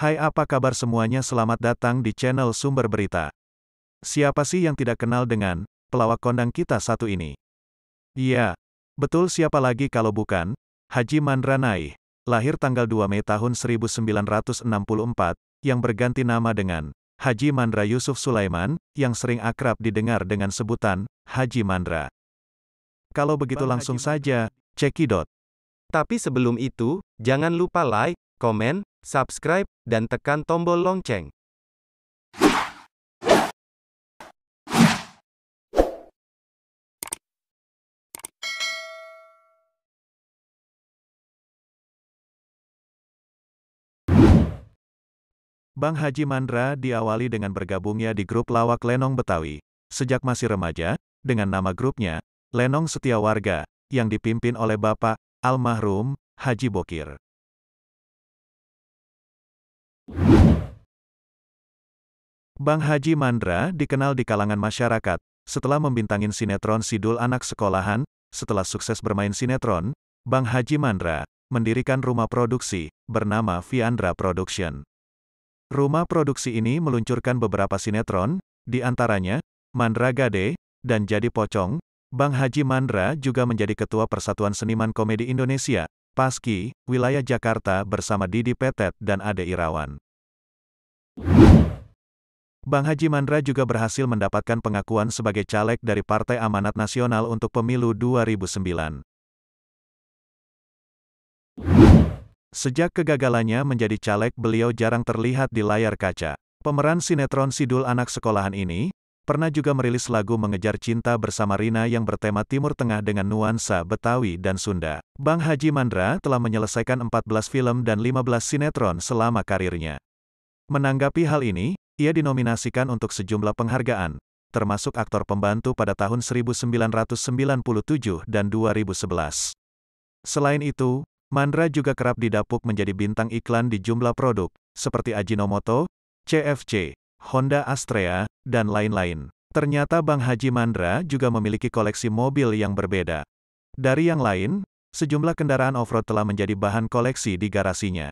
Hai apa kabar semuanya selamat datang di channel Sumber Berita. Siapa sih yang tidak kenal dengan pelawak kondang kita satu ini? Iya, betul siapa lagi kalau bukan Haji Mandra Naih, lahir tanggal 2 Mei tahun 1964, yang berganti nama dengan Haji Mandra Yusuf Sulaiman, yang sering akrab didengar dengan sebutan Haji Mandra. Kalau begitu langsung saja, cekidot. Tapi sebelum itu, jangan lupa like, komen, subscribe, dan tekan tombol lonceng. Bang Haji Mandra diawali dengan bergabungnya di grup lawak Lenong Betawi. Sejak masih remaja, dengan nama grupnya, Lenong Setia Warga, yang dipimpin oleh Bapak Almarhum Haji Bokir. Bang Haji Mandra dikenal di kalangan masyarakat, setelah membintangin sinetron Sidul Anak Sekolahan, setelah sukses bermain sinetron, Bang Haji Mandra mendirikan rumah produksi bernama Viandra Production. Rumah produksi ini meluncurkan beberapa sinetron, di antaranya Mandra Gade dan Jadi Pocong. Bang Haji Mandra juga menjadi ketua Persatuan Seniman Komedi Indonesia, Paski, wilayah Jakarta bersama Didi Petet dan Ade Irawan. Bang Haji Mandra juga berhasil mendapatkan pengakuan sebagai caleg dari Partai Amanat Nasional untuk pemilu 2009. Sejak kegagalannya menjadi caleg beliau jarang terlihat di layar kaca. Pemeran sinetron Sidul Anak Sekolahan ini, pernah juga merilis lagu Mengejar Cinta bersama Rina yang bertema Timur Tengah dengan nuansa Betawi dan Sunda. Bang Haji Mandra telah menyelesaikan 14 film dan 15 sinetron selama karirnya. Menanggapi hal ini, ia dinominasikan untuk sejumlah penghargaan, termasuk aktor pembantu pada tahun 1997 dan 2011. Selain itu, Mandra juga kerap didapuk menjadi bintang iklan di jumlah produk, seperti Ajinomoto, CFC, Honda Astrea, dan lain-lain. Ternyata Bang Haji Mandra juga memiliki koleksi mobil yang berbeda. Dari yang lain, sejumlah kendaraan off-road telah menjadi bahan koleksi di garasinya.